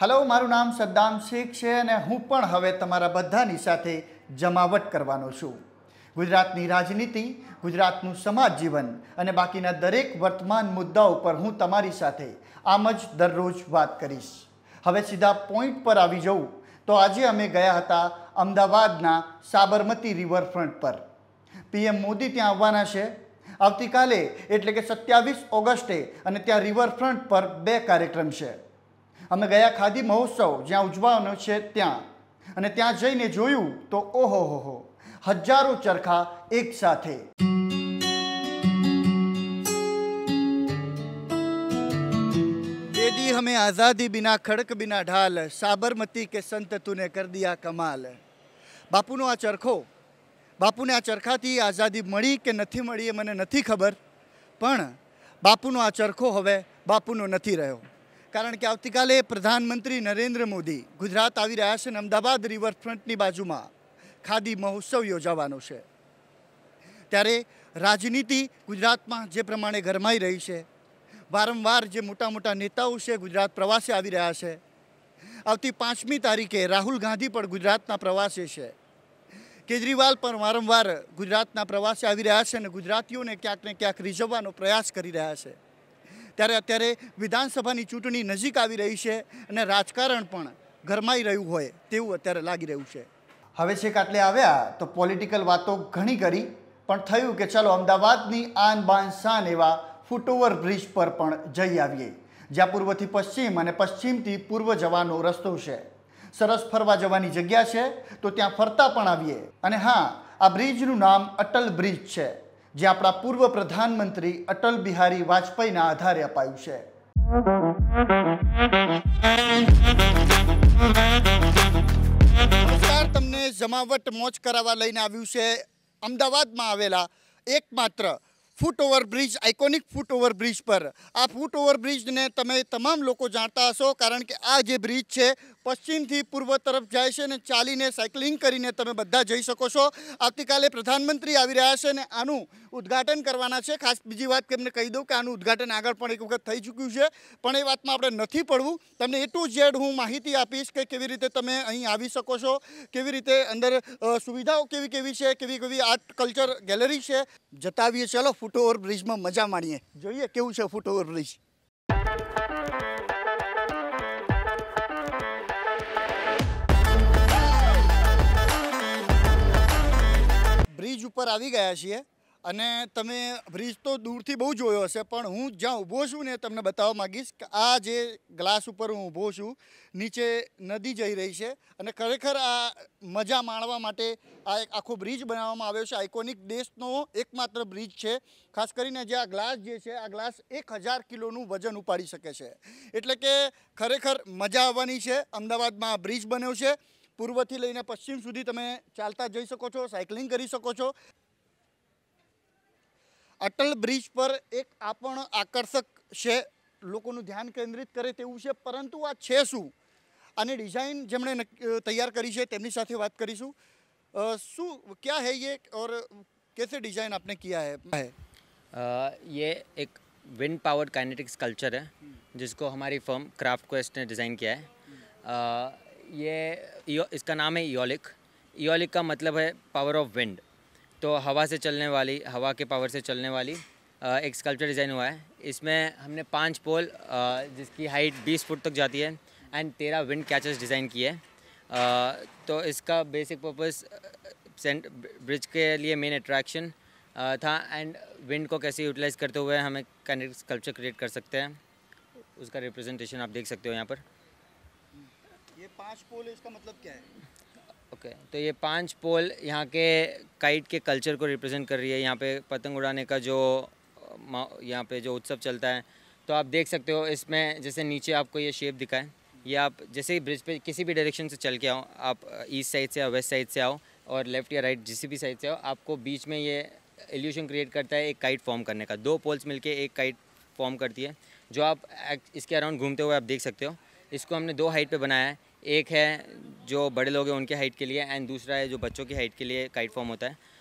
Hello મારું નામ સદ્દામ શેખ છે અને હું પણ હવે તમારા બધાની સાથે જમાવટ કરવાનો છું ગુજરાતની રાજનીતિ ગુજરાતનું સમાજ જીવન અને બાકીના દરેક વર્તમાન મુદ્દાઓ પર હું તમારી સાથે આમ જ દરરોજ વાત કરીશ હવે સીધા પોઈન્ટ પર આવી જઉં તો આજે અમે ગયા હતા અમદાવાદના સાબરમતી રિવરફ્રન્ટ પર પીએમ મોદી ત્યાં આવવાના છે આવતીકાલે એટલે કે સત્યાવીસ ઓગસ્ટે અને ત્યાં રિવરફ્રન્ટ પર બે કાર્યક્રમ છે અમે ગયા ખાદી મહોત્સવ જ્યાં ઉજવાનો છે ત્યાં અને ત્યાં જઈને જોયું તો ઓહો હો હજારો ચરખા એક સાથે દી હમે આઝાદી બિના ખડક બિના ઢાલ સાબરમતી કે સંત તુને કર દિયા કમાલ બાપુનો આ ચરખો બાપુને આ ચરખાથી આઝાદી મળી કે નથી મળી એ મને નથી ખબર પણ બાપુનો આ ચરખો હવે બાપુનો નથી રહ્યો કારણ કે આવતીકાલે પ્રધાનમંત્રી નરેન્દ્ર મોદી ગુજરાત આવી રહ્યા છે અને અમદાવાદ રિવરફ્રન્ટની બાજુમાં ખાદી મહોત્સવ યોજાવાનો છે ત્યારે રાજનીતિ ગુજરાતમાં જે પ્રમાણે ગરમાઈ રહી છે વારંવાર જે મોટા મોટા નેતાઓ છે ગુજરાત પ્રવાસે આવી રહ્યા છે આવતી પાંચમી તારીખે રાહુલ ગાંધી પણ ગુજરાતના પ્રવાસે છે કેજરીવાલ પણ વારંવાર ગુજરાતના પ્રવાસે આવી રહ્યા છે અને ગુજરાતીઓને ક્યાંક ને ક્યાંક રીઝવવાનો પ્રયાસ કરી રહ્યા છે ત્યારે અત્યારે વિધાનસભાની ચૂંટણી નજીક આવી રહી છે અને રાજકારણ પણ ગરમાઈ રહ્યું હોય તેવું અત્યારે લાગી રહ્યું છે હવે છેક આટલે આવ્યા તો પોલિટિકલ વાતો ઘણી કરી પણ થયું કે ચાલો અમદાવાદની આન બાન શાન એવા ફૂટઓવર બ્રિજ પર પણ જઈ આવીએ જ્યાં પૂર્વથી પશ્ચિમ અને પશ્ચિમથી પૂર્વ જવાનો રસ્તો છે સરસ ફરવા જવાની જગ્યા છે તો ત્યાં ફરતા પણ આવીએ અને હા આ બ્રિજનું નામ અટલ બ્રિજ છે જે આપણા પૂર્વ પ્રધાનમંત્રી અટલ બિહારી વાજપેયીના આધારે અપાયું છે તમને જમાવટ મોજ કરાવવા લઈને આવ્યું છે અમદાવાદમાં આવેલા એકમાત્ર foot over bridge iconic foot over bridge पर આ ફૂટ ઓવર બ્રિજને તમે તમામ લોકો જાણતા હશો કારણ કે આ જે બ્રિજ છે પશ્ચિમ થી પૂર્વ તરફ જાય છે ને ચાલીને સાયકલિંગ કરીને તમે બધા જઈ શકો છો આકાલે પ્રધાનમંત્રી આવી રહ્યા છે ને આનું ઉદ્ઘાટન કરવાનું છે ખાસ બીજી વાત કહી દઉં કે આનું ઉદ્ઘાટન આગળ પણ એક વખત થઈ ચૂક્યું છે પણ એ વાતમાં આપણે નથી પડવું તમને એ ટુ ઝેડ હું માહિતી આપીશ કે કેવી રીતે તમે અહીં આવી શકો છો કેવી રીતે અંદર સુવિધાઓ કેવી-કેવી છે કેવી-કેવી આર્ટ કલ્ચર ગેલેરી છે જતાવિયે છે ચાલો ફૂટઓવર બ્રિજમાં મજા માણીએ જોઈએ કેવું છે ફૂટઓવર બ્રિજ બ્રિજ ઉપર આવી ગયા છીએ અને તમે બ્રિજ તો દૂરથી બહુ જોયો હશે પણ હું જ્યાં ઊભો છું ને તમને બતાવવા માંગીશ કે આ જે ગ્લાસ ઉપર હું ઊભો છું નીચે નદી જઈ રહી છે અને ખરેખર આ મજા માણવા માટે આ એક આખો બ્રિજ બનાવવામાં આવ્યો છે આઇકોનિક દેશનો એકમાત્ર બ્રિજ છે ખાસ કરીને જે આ ગ્લાસ જે છે આ ગ્લાસ 1000 કિલો નું વજન ઉપાડી શકે છે એટલે કે ખરેખર મજા આવવાની છે અમદાવાદમાં બ્રિજ બન્યો છે પૂર્વથી લઈને પશ્ચિમ સુધી તમે ચાલતા જઈ શકો છો સાયકલિંગ કરી શકો છો अटल ब्रिज पर एक आप आकर्षक से लोग ध्यान केन्द्रित करे परंतु आ છે પરંતુ આ છે શું આની ડિઝાઇન જેમણે તૈયાર કરી છે તેમની સાથે ये और कैसे डिज़ाइन आपने किया है, आ, ये एक विंड पावर्ड काइनेटिक्स कल्चर है जिसको हमारी फर्म क्राफ्ट क्वेस्ट ने डिज़ाइन किया है आ, ये इसका नाम है योलिक योलिक का मतलब है पावर ऑफ विंड तो हवा से चलने वाली हवा के पावर से चलने वाली एक स्कल्पचर डिज़ाइन हुआ है इसमें हमने पांच पोल जिसकी हाइट 20 फुट तक जाती है एंड तेरह विंड कैचर्स डिज़ाइन किए तो इसका बेसिक पर्पस सेंट ब्रिज के लिए मेन अट्रैक्शन था एंड विंड को कैसे यूटिलाइज करते हुए हम एक कनेक्ट स्कल्पचर क्रिएट कर सकते हैं उसका रिप्रेजेंटेशन आप देख सकते हो यहाँ पर ये पांच पोल इसका मतलब क्या है ओके okay. तो ये पांच पोल यहाँ के काइट के कल्चर को रिप्रेजेंट कर रही है यहाँ पे पतंग उड़ाने का जो यहाँ पे जो उत्सव चलता है तो आप देख सकते हो इसमें जैसे नीचे आपको ये शेप है ये आप जैसे ही ब्रिज पे किसी भी डायरेक्शन से चल के आओ आप ईस्ट साइड से आओ वेस्ट साइड से आओ और लेफ्ट या राइट जिस भी साइड से आओ आपको बीच में ये एल्यूशन क्रिएट करता है एक काइट फॉर्म करने का दो पोल्स मिल एक काइट फॉर्म करती है जो आप इसके अराउंड घूमते हुए आप देख सकते हो इसको हमने दो हाइट पर बनाया है एक है जो बड़े लोग हैं उनके हाइट के लिए एंड दूसरा है जो बच्चों की हाइट के लिए काइट फॉर्म होता है